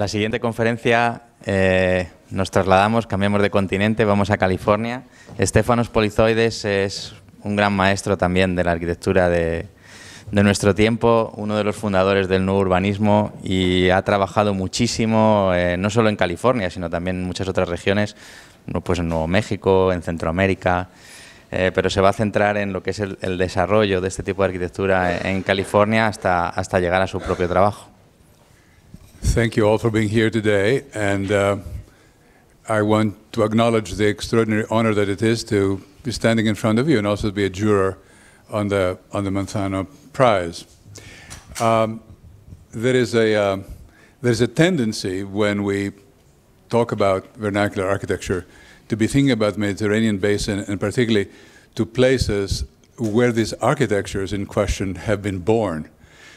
La siguiente conferencia eh, nos trasladamos, cambiamos de continente, vamos a California. Estefanos Polizoides es un gran maestro también de la arquitectura de, nuestro tiempo, uno de los fundadores del nuevo urbanismo y ha trabajado muchísimo, eh, no solo en California, sino también en muchas otras regiones, pues en Nuevo México, en Centroamérica, eh, pero se va a centrar en lo que es el, desarrollo de este tipo de arquitectura en, en California hasta, hasta llegar a su propio trabajo. Thank you all for being here today. And uh, I want to acknowledge the extraordinary honor that it is to be standing in front of you and also to be a juror on the, on the Montano Prize. Um, there is a, uh, there's a tendency when we talk about vernacular architecture to be thinking about the Mediterranean basin and particularly to places where these architectures in question have been born.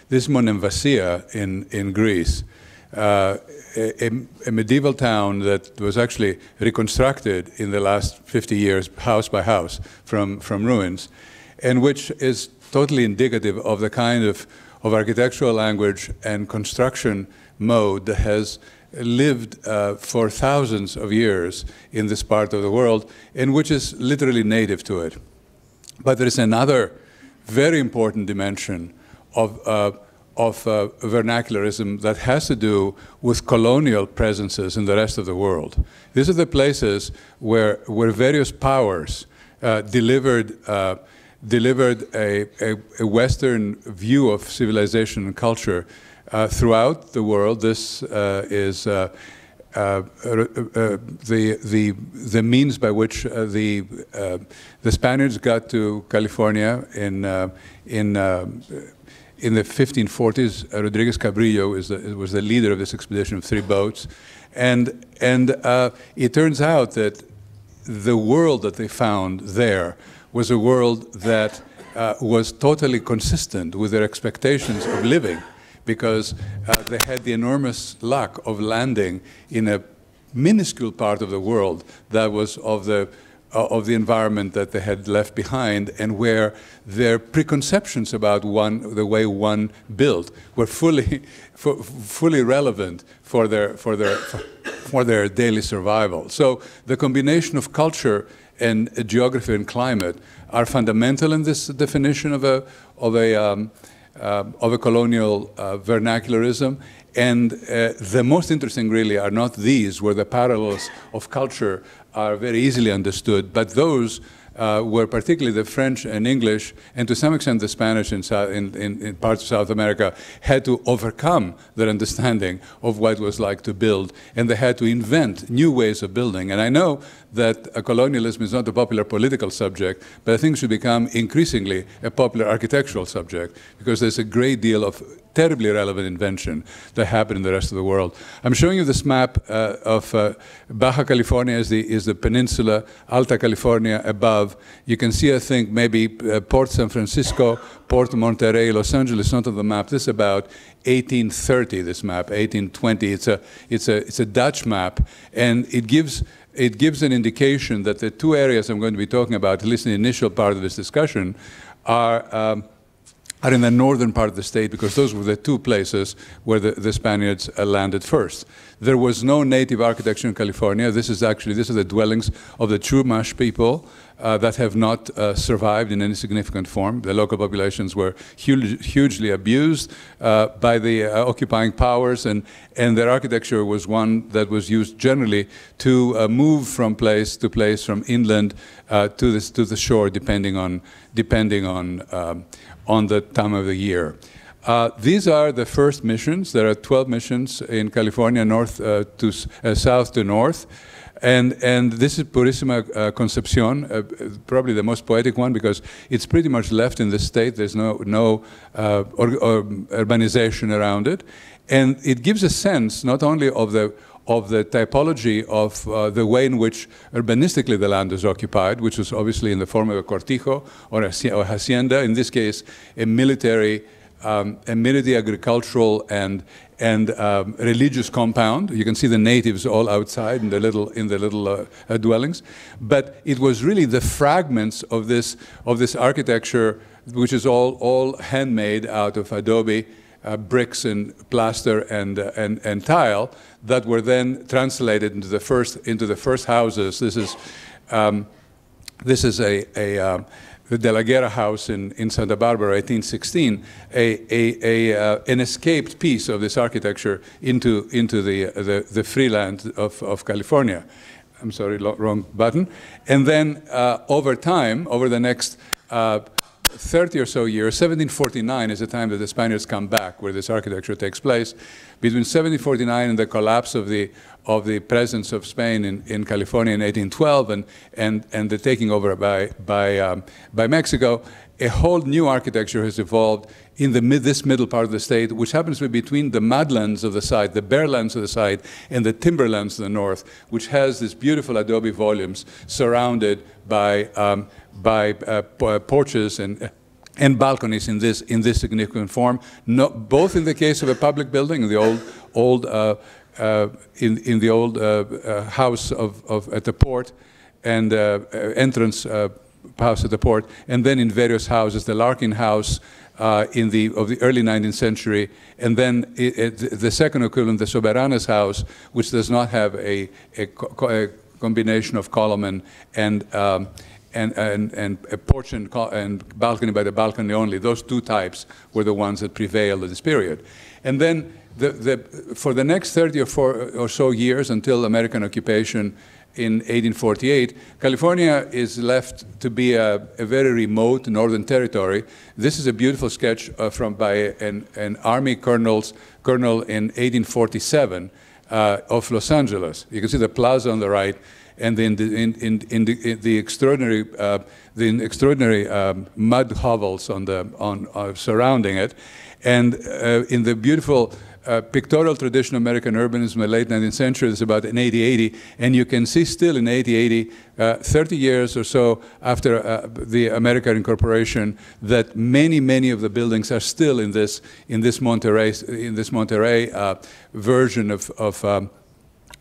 This is Monemvasia in, in Greece uh, a, a, medieval town that was actually reconstructed in the last 50 years, house by house, from, from ruins, and which is totally indicative of the kind of, of architectural language and construction mode that has lived uh, for thousands of years in this part of the world, and which is literally native to it. But there is another very important dimension of uh, of uh, vernacularism that has to do with colonial presences in the rest of the world. These are the places where, where various powers uh, delivered, uh, delivered a, a, a, Western view of civilization and culture uh, throughout the world. This uh, is uh, uh, uh, uh, the the the means by which the the Spaniards got to California in in um, in the 1540s, uh, Rodriguez Cabrillo the, was the leader of this expedition of three boats. And, and uh, it turns out that the world that they found there was a world that uh, was totally consistent with their expectations of living because uh, they had the enormous luck of landing in a minuscule part of the world that was of the uh, of the environment that they had left behind and where their preconceptions about one, the way one built were fully, fully relevant for their, for, their, for their daily survival. So the combination of culture and geography and climate are fundamental in this definition of a, of a, um, uh, of a colonial uh, vernacularism. And uh, the most interesting really are not these, where the parallels of culture are very easily understood, but those uh, were particularly the French and English, and to some extent the Spanish in, in, in, in, parts of South America, had to overcome their understanding of what it was like to build, and they had to invent new ways of building. And I know that uh, colonialism is not a popular political subject, but I think it should become increasingly a popular architectural subject, because there's a great deal of terribly relevant invention that happened in the rest of the world. I'm showing you this map uh, of uh, Baja California is the, is the peninsula, Alta California above. You can see, I think, maybe uh, Port San Francisco, Port Monterey, Los Angeles, not on the map. This is about 1830, this map, 1820. It's a, it's a, it's a Dutch map, and it gives it gives an indication that the two areas I'm going to be talking about, at least in the initial part of this discussion, are um, are in the northern part of the state because those were the two places where the, the Spaniards uh, landed first. There was no native architecture in California. This is actually, this is the dwellings of the Chumash people uh, that have not uh, survived in any significant form. The local populations were huge, hugely abused uh, by the uh, occupying powers, and, and their architecture was one that was used generally to uh, move from place to place, from inland uh, to, this, to the shore, depending on, depending on, um, on the time of the year. Uh, these are the first missions. There are 12 missions in California, north uh, to uh, south to north. And, and this is Purisima uh, Concepcion, uh, probably the most poetic one because it's pretty much left in the state. There's no, no uh, or, or um, urbanization around it. And it gives a sense not only of the, of the typology of uh, the way in which urbanistically the land is occupied, which is obviously in the form of a cortijo or, a, hacienda, in this case, a military um, amenity agricultural and and um, religious compound. You can see the natives all outside in the little in the little uh, uh, dwellings, but it was really the fragments of this of this architecture, which is all all handmade out of adobe. Uh, bricks and plaster and, uh, and, and tile that were then translated into the first, into the first houses. This is, um, this is a, a, um, the De La Guerra house in, in Santa Barbara, 1816, a, a, a, uh, an escaped piece of this architecture into, into the, the, the free land of, of California. I'm sorry, wrong button. And then uh, over time, over the next uh, 30 or so years, 1749 is the time that the Spaniards come back, where this architecture takes place. Between 1749 and the collapse of the, of the presence of Spain in, in California in 1812 and, and, and the taking over by, by, um, by Mexico, a whole new architecture has evolved in the mid, this middle part of the state, which happens to be between the mudlands of the side, the barelands of the side, and the timberlands of the north, which has these beautiful adobe volumes surrounded by, um, by uh, uh porches and uh, and balconies in this in this significant form, no, both in the case of a public building, the old old uh, uh, in in the old uh, house of, of at the port, and entrance house at the port, and then in various houses, the Larkin House uh, in the, of the early 19th century, and then it, it, the second equivalent, the Soberanas House, which does not have a, a, co a combination of column and, and um, and, and, and a porch and, and, balcony by the balcony only. Those two types were the ones that prevailed in this period. And then the, the, for the next 30 or, or so years until American occupation in 1848, California is left to be a, a, very remote northern territory. This is a beautiful sketch uh, from by an, an army colonel's, colonel in 1847 uh, of Los Angeles. You can see the plaza on the right and the, in, in, in the, in the extraordinary, uh, the extraordinary um, mud hovels on the, on, uh, surrounding it, and uh, in the beautiful uh, pictorial tradition of American urbanism in the late 19th century is about in 1880, and you can see still in 1880, uh, 30 years or so after uh, the American incorporation, that many, many of the buildings are still in this in this Monterey in this Monterey uh, version of of um,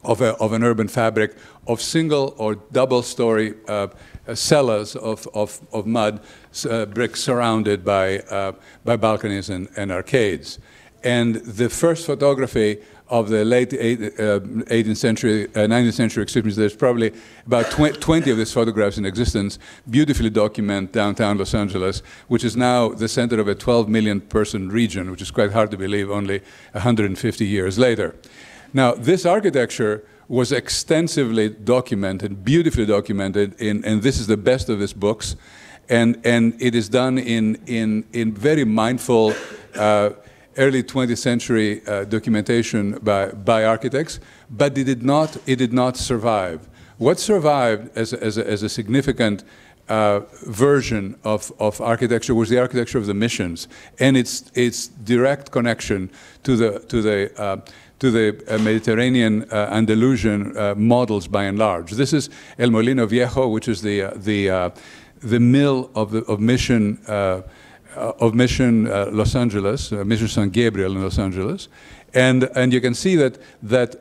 of, a, of an urban fabric of single or double story uh, uh cellars of, of, of mud, uh, bricks surrounded by, uh, by balconies and, and arcades. And the first photography of the late uh, 18th century, uh, 19th century, excuse me, there's probably about tw 20 of these photographs in existence, beautifully document downtown Los Angeles, which is now the center of a 12 million person region, which is quite hard to believe only 150 years later. Now, this architecture was extensively documented, beautifully documented, in, and this is the best of his books. And, and it is done in, in, in very mindful uh, early 20th century uh, documentation by, by architects, but it did not, it did not survive. What survived as a, as a, as a significant uh, version of, of architecture was the architecture of the missions and its, its direct connection to the, to the uh, to the uh, Mediterranean uh, Andalusian uh, models by and large. This is El Molino Viejo, which is the, the, the mill of, the, of Mission uh, of Mission uh, Los Angeles, uh, Mission San Gabriel in Los Angeles, and and you can see that that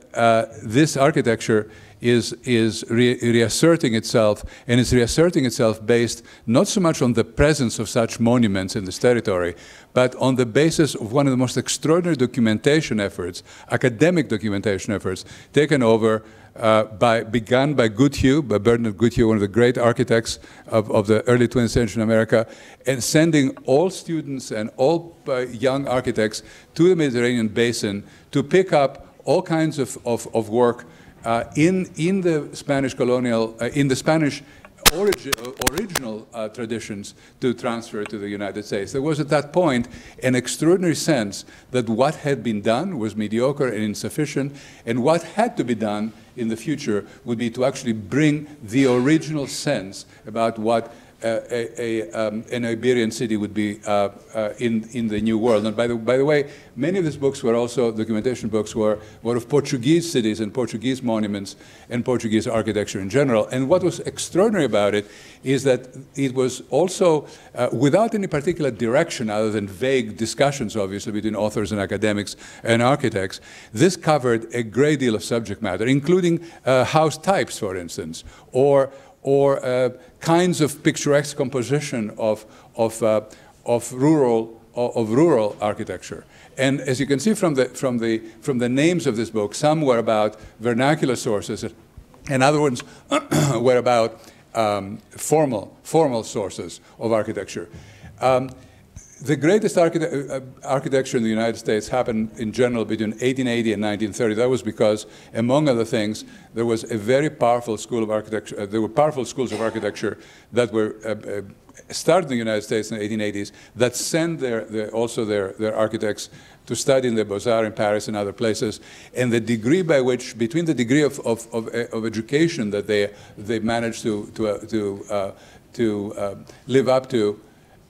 this architecture is, is re reasserting itself, and it's reasserting itself based not so much on the presence of such monuments in this territory, but on the basis of one of the most extraordinary documentation efforts, academic documentation efforts, taken over uh, by, begun by Goodhue, by Bernard Goodhue, one of the great architects of, of the early 20th century in America, and sending all students and all uh, young architects to the Mediterranean basin to pick up all kinds of, of, of work uh, in, in the Spanish colonial, uh, in the Spanish origi uh, original uh, traditions to transfer to the United States. There was at that point an extraordinary sense that what had been done was mediocre and insufficient, and what had to be done in the future would be to actually bring the original sense about what a, a, um, an Iberian city would be uh, uh, in, in the New World. And by the, by the way, many of these books were also, documentation books were, were of Portuguese cities and Portuguese monuments and Portuguese architecture in general. And what was extraordinary about it is that it was also, uh, without any particular direction other than vague discussions, obviously, between authors and academics and architects, this covered a great deal of subject matter, including uh, house types, for instance, or or uh, kinds of picturesque composition of, of, uh, of, rural, of rural architecture. And as you can see from the, from, the, from the names of this book, some were about vernacular sources, and other ones were about um, formal, formal sources of architecture. Um, the greatest archite uh, architecture in the United States happened in general between 1880 and 1930. That was because, among other things, there was a very powerful school of architecture. Uh, there were powerful schools of architecture that were uh, uh started in the United States in the 1880s that sent their, their, also their, their architects to study in the Beaux-Arts in Paris and other places. And the degree by which, between the degree of, of, of, uh, of education that they, they managed to, to, uh, to, to live up to,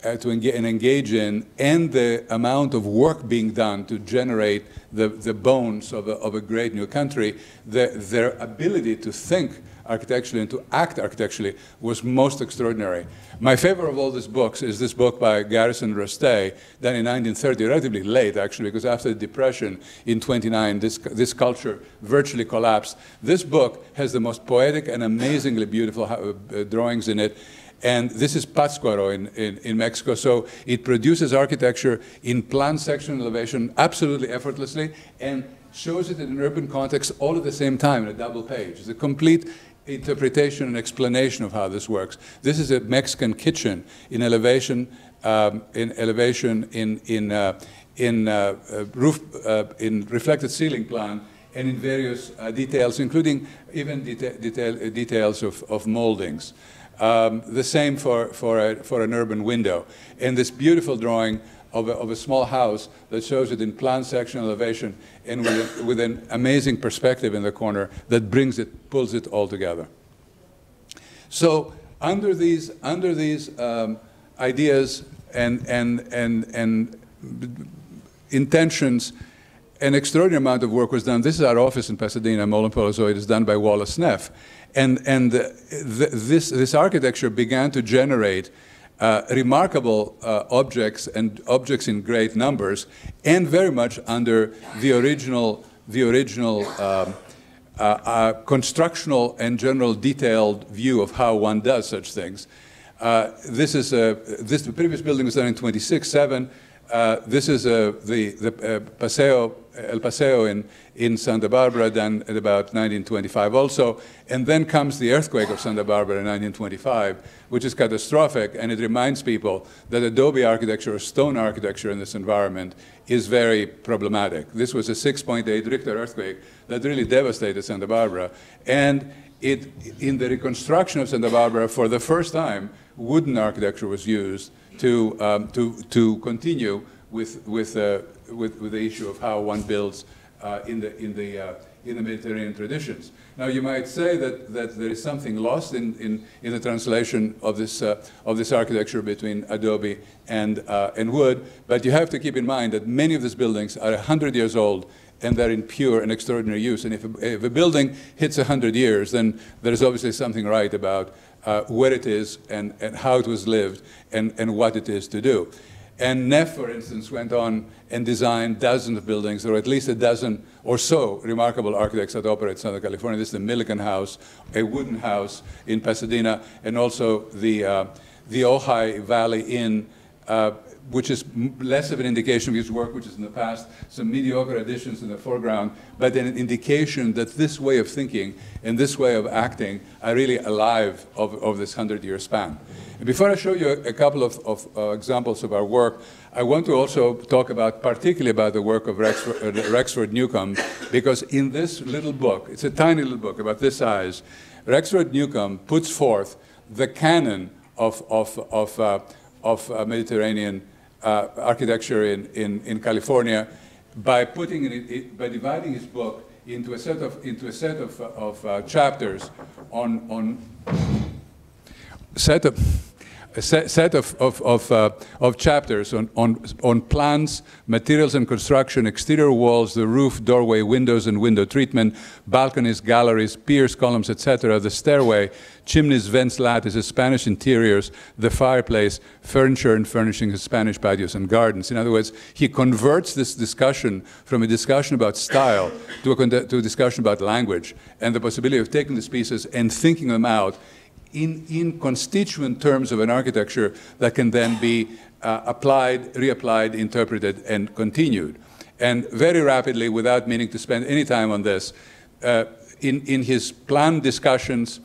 uh, to and engage in and the amount of work being done to generate the, the bones of a, of a great new country, the, their ability to think architecturally and to act architecturally was most extraordinary. My favorite of all these books is this book by Garrison Restay, done in 1930, relatively late actually, because after the Depression in 29, this, this culture virtually collapsed. This book has the most poetic and amazingly beautiful uh, uh, drawings in it. And this is Pátzcuaro in, in, in, Mexico. So it produces architecture in plan section elevation absolutely effortlessly and shows it in an urban context all at the same time in a double page. It's a complete interpretation and explanation of how this works. This is a Mexican kitchen in elevation, um, in elevation in, in, uh, in uh, uh, roof, uh, in reflected ceiling plan and in various uh, details, including even deta detail, uh, details of, of moldings. Um, the same for, for, a, for an urban window. In this beautiful drawing of a, of a small house that shows it in plan section elevation and with, a, with an amazing perspective in the corner that brings it, pulls it all together. So under these, under these um, ideas and, and, and, and intentions, an extraordinary amount of work was done. This is our office in Pasadena, Mullen So It is done by Wallace Neff. And, and this, this architecture began to generate uh, remarkable uh, objects and objects in great numbers, and very much under the original, the original um, uh, uh constructional and general detailed view of how one does such things. Uh, this is a, this, the previous building was done in 26, 7. Uh, this is uh, the, the uh, Paseo, El Paseo in, in Santa Barbara done at about 1925 also. And then comes the earthquake of Santa Barbara in 1925, which is catastrophic. And it reminds people that adobe architecture or stone architecture in this environment is very problematic. This was a 6.8 Richter earthquake that really devastated Santa Barbara. And it, in the reconstruction of Santa Barbara, for the first time, wooden architecture was used to, um, to, to continue with, with, uh, with, with, the issue of how one builds uh, in, the, in, the, uh, in the Mediterranean traditions. Now, you might say that, that there is something lost in, in, in the translation of this, uh, of this architecture between adobe and, uh, and wood, but you have to keep in mind that many of these buildings are 100 years old and they're in pure and extraordinary use. And if a, if a building hits 100 years, then there's obviously something right about uh, where it is and, and how it was lived and, and what it is to do. And Neff, for instance, went on and designed dozens of buildings, or at least a dozen or so remarkable architects that operate in Southern California. This is the Millikan House, a wooden house in Pasadena, and also the, uh, the Ojai Valley Inn uh, which is less of an indication of his work, which is in the past, some mediocre additions in the foreground, but an indication that this way of thinking and this way of acting are really alive of, of this 100-year span. And before I show you a, a couple of, of uh, examples of our work, I want to also talk about, particularly about the work of Rexford, uh, Rexford Newcomb, because in this little book, it's a tiny little book about this size, Rexford Newcomb puts forth the canon of, of, of, uh, of uh, Mediterranean uh, architecture in, in, in California by putting it, it, by dividing his book into a set of into a set of, of uh, chapters on on set of a set, set of of of, uh, of, chapters on, on on plans, materials and construction, exterior walls, the roof, doorway, windows and window treatment, balconies, galleries, piers, columns, etc., the stairway, chimneys, vents, lattices, Spanish interiors, the fireplace, furniture and furnishing his Spanish patios and gardens. In other words, he converts this discussion from a discussion about style to a, to a discussion about language and the possibility of taking these pieces and thinking them out in, in constituent terms of an architecture that can then be uh, applied, reapplied, interpreted, and continued. And very rapidly, without meaning to spend any time on this, uh, in, in his planned discussions,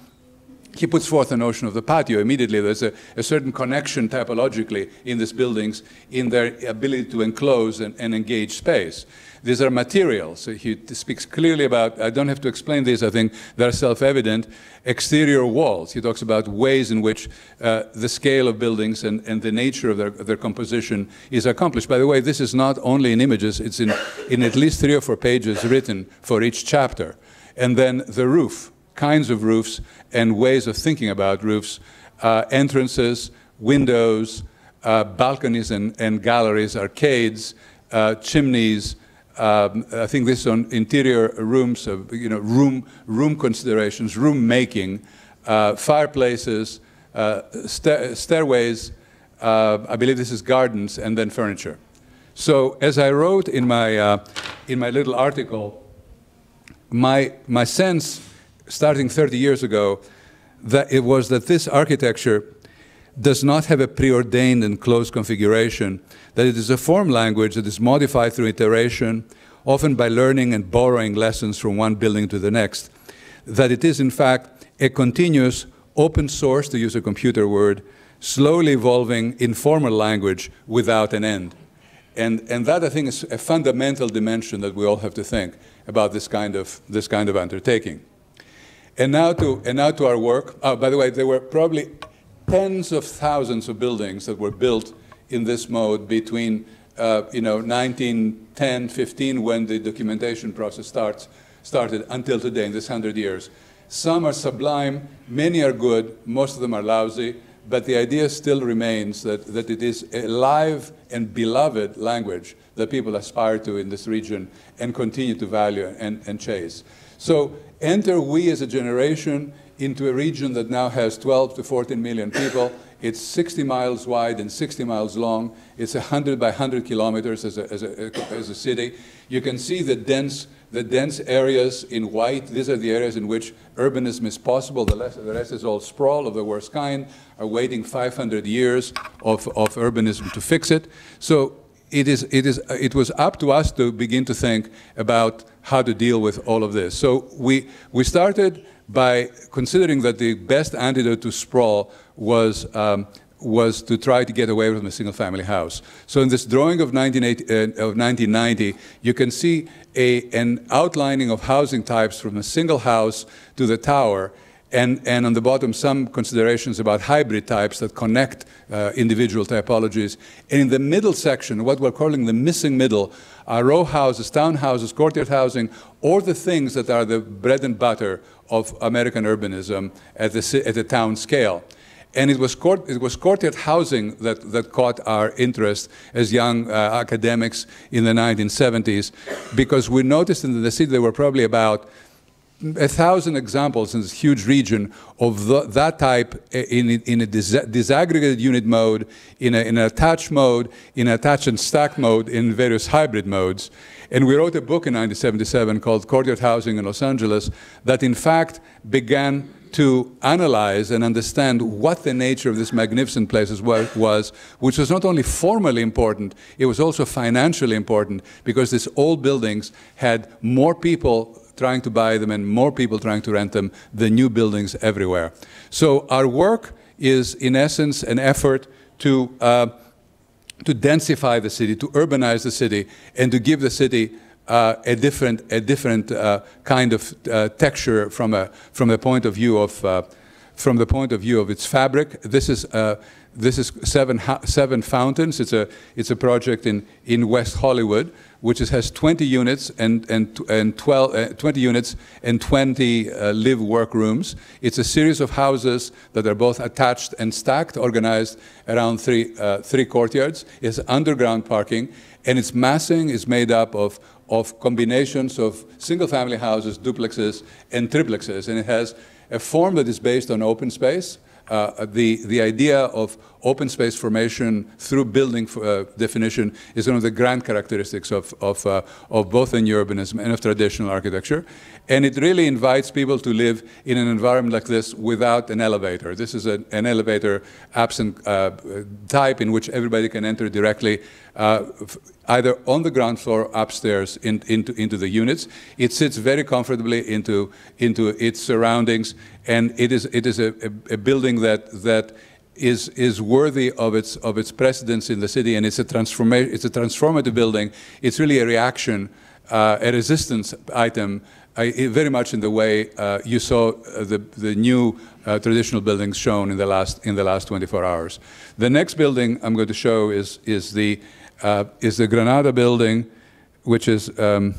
he puts forth a notion of the patio immediately. There's a, a, certain connection typologically in these buildings in their ability to enclose and, and engage space. These are materials. So he speaks clearly about, I don't have to explain these, I think they're self evident, exterior walls. He talks about ways in which uh, the scale of buildings and, and the nature of their, their, composition is accomplished. By the way, this is not only in images, it's in, in at least three or four pages written for each chapter. And then the roof, kinds of roofs and ways of thinking about roofs, uh, entrances, windows, uh, balconies and, and, galleries, arcades, uh, chimneys. Um, I think this on interior rooms, of, uh, you know, room, room considerations, room making, uh, fireplaces, uh, sta stairways, I believe this is gardens, and then furniture. So as I wrote in my, in my little article, my, my sense starting 30 years ago, that it was that this architecture does not have a preordained and closed configuration, that it is a form language that is modified through iteration, often by learning and borrowing lessons from one building to the next, that it is in fact a continuous open source, to use a computer word, slowly evolving informal language without an end. And, and that, I think, is a fundamental dimension that we all have to think about this kind of, this kind of undertaking. And now to, and now to our work. Oh, by the way, there were probably tens of thousands of buildings that were built in this mode between uh, you know, 1910, 15, when the documentation process starts, started until today in this 100 years. Some are sublime, many are good, most of them are lousy, but the idea still remains that, that it is a live and beloved language that people aspire to in this region and continue to value and, and chase. So enter we as a generation into a region that now has 12 to 14 million people. It's 60 miles wide and 60 miles long. It's 100 by 100 kilometers as a, as a, as a city. You can see the dense, the dense areas in white. These are the areas in which urbanism is possible. The rest, the rest is all sprawl of the worst kind, are waiting 500 years of, of urbanism to fix it. So it, is, it, is, it was up to us to begin to think about how to deal with all of this. So we, we started by considering that the best antidote to sprawl was, um, was to try to get away from a single family house. So in this drawing of, uh, of 1990, you can see a, an outlining of housing types from a single house to the tower and, and on the bottom, some considerations about hybrid types that connect uh, individual typologies. And in the middle section, what we're calling the missing middle, are row houses, townhouses, courtyard housing, or the things that are the bread and butter of American urbanism at the, at the town scale. And it was, court, it was courtyard housing that, that caught our interest as young uh, academics in the 1970s, because we noticed in the city there were probably about a thousand examples in this huge region of the, that type eh, in, in a dis disaggregated unit mode, in, a, in an attach mode, in attach and stack mode, in various hybrid modes. And we wrote a book in 1977 called Courtyard Housing in Los Angeles that in fact began to analyze and understand what the nature of this magnificent place was, which was not only formally important, it was also financially important because these old buildings had more people trying to buy them and more people trying to rent them than new buildings everywhere. So our work is, in essence, an effort to, uh, to densify the city, to urbanize the city, and to give the city uh, a different, a different uh, kind of uh, texture from, a, from the point of view of uh, from the point of view of its fabric. This is, uh, this is seven, seven Fountains. It's a, it's a project in, in West Hollywood which is, has 20 units and, and, and 12, uh, 20 units and 20 uh, live work rooms. It's a series of houses that are both attached and stacked, organized around three, uh, three courtyards. It's underground parking, and its massing is made up of, of combinations of single-family houses, duplexes, and triplexes, and it has a form that is based on open space. Uh, the, the idea of, open space formation through building uh, definition is one of the grand characteristics of, of, uh, of both in urbanism and of traditional architecture. And it really invites people to live in an environment like this without an elevator. This is a, an elevator absent uh, type in which everybody can enter directly uh, either on the ground floor upstairs in, into, into the units. It sits very comfortably into, into its surroundings and it is, it is a, a, a building that, that is, is worthy of its, of its precedence in the city, and it's a, transformation. it's a transformative building. It's really a reaction, uh, a resistance item, uh, very much in the way uh, you saw uh, the, the new uh, traditional buildings shown in the, last, in the last 24 hours. The next building I'm going to show is, is, the, is the Granada building, which is. Um,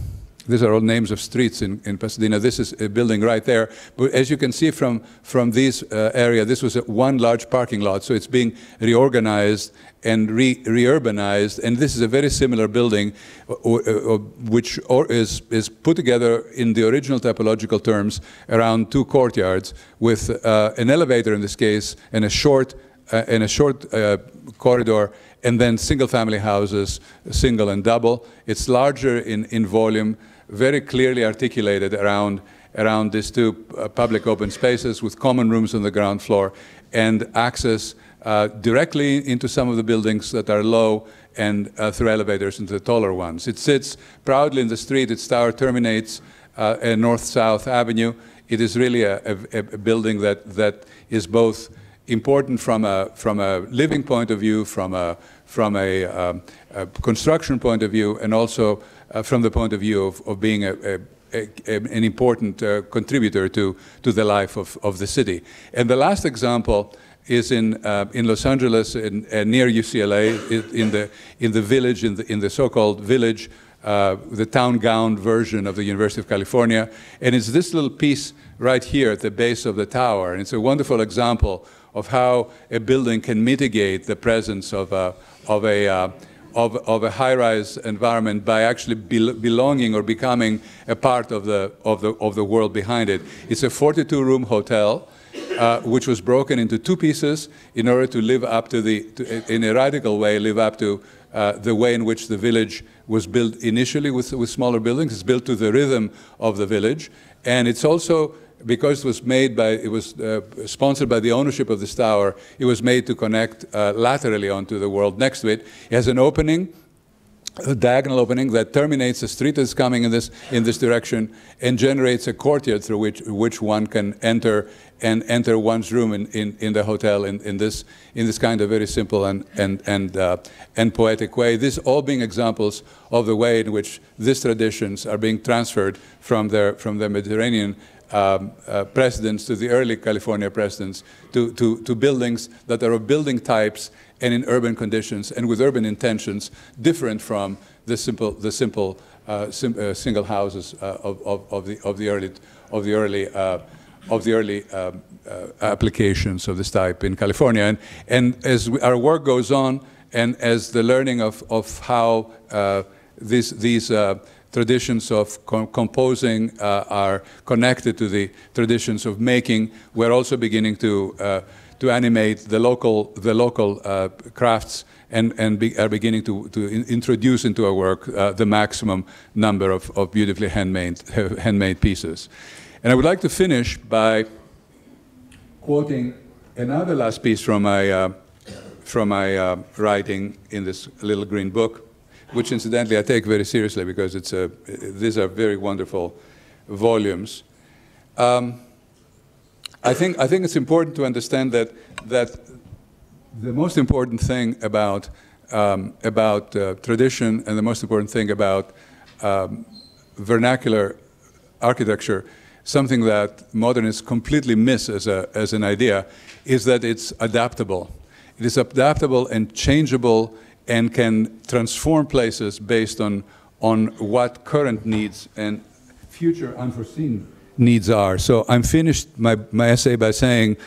these are all names of streets in, in Pasadena. This is a building right there. But as you can see from, from this uh, area, this was a, one large parking lot, so it's being reorganized and re reurbanized. And this is a very similar building, or, uh, or, uh, uh, which or is, is put together in the original typological terms around two courtyards with uh, an elevator in this case and a short uh, a short uh, corridor, and then single family houses, single and double. It's larger in, in volume, very clearly articulated around, around these two uh, public open spaces with common rooms on the ground floor and access uh, directly into some of the buildings that are low and uh, through elevators into the taller ones. It sits proudly in the street. Its tower terminates uh, North-South Avenue. It is really a, a, a, building that, that is both important from a, from a living point of view, from a, from a, um, a construction point of view, and also uh, from the point of view of, of being a, a, a, an important uh, contributor to, to the life of, of the city. And the last example is in, uh, in Los Angeles, in, uh, near UCLA, in the, in the village, in the, in the so-called village, uh, the town gown version of the University of California. And it's this little piece right here at the base of the tower. And it's a wonderful example of how a building can mitigate the presence of a, of a uh, of, of a high-rise environment by actually be belonging or becoming a part of the, of, the, of the world behind it. It's a 42-room hotel. Uh, which was broken into two pieces in order to live up to the, to, in a radical way, live up to uh, the way in which the village was built initially with, with smaller buildings. It's built to the rhythm of the village. And it's also because it was made by, it was uh, sponsored by the ownership of this tower, it was made to connect uh, laterally onto the world next to it. It has an opening, a diagonal opening that terminates the street that's coming in this, in this direction and generates a courtyard through which, which one can enter and enter one's room in, in, in the hotel in, in, this, in this kind of very simple and, and, and, uh, and poetic way. This all being examples of the way in which these traditions are being transferred from, their, from the Mediterranean um, uh, presidents, to the early California presidents, to, to, to buildings that are of building types and in urban conditions and with urban intentions different from the simple, the simple uh, sim, uh, single houses uh, of, of, of, the, of the early, of the early, uh, of the early um, uh, applications of this type in California. And, and as we, our work goes on and as the learning of, of how these, these traditions of com composing uh, are connected to the traditions of making. We're also beginning to uh, to animate the local the local uh, crafts and and be, are beginning to to in introduce into our work uh, the maximum number of, of beautifully handmade handmade pieces. And I would like to finish by quoting another last piece from my uh, from my uh, writing in this little green book which incidentally I take very seriously because it's a, these are very wonderful volumes. Um, I, think, I think it's important to understand that, that the most important thing about, um, about uh, tradition and the most important thing about um, vernacular architecture, something that modernists completely miss as, a, as an idea, is that it's adaptable. It is adaptable and changeable and can transform places based on, on what current needs and future unforeseen needs are. So I'm finished my, my essay by saying,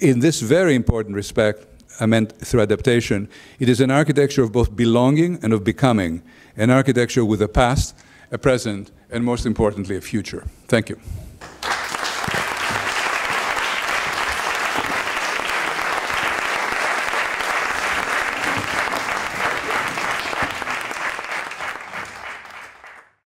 in this very important respect, I meant through adaptation, it is an architecture of both belonging and of becoming, an architecture with a past, a present, and most importantly, a future. Thank you.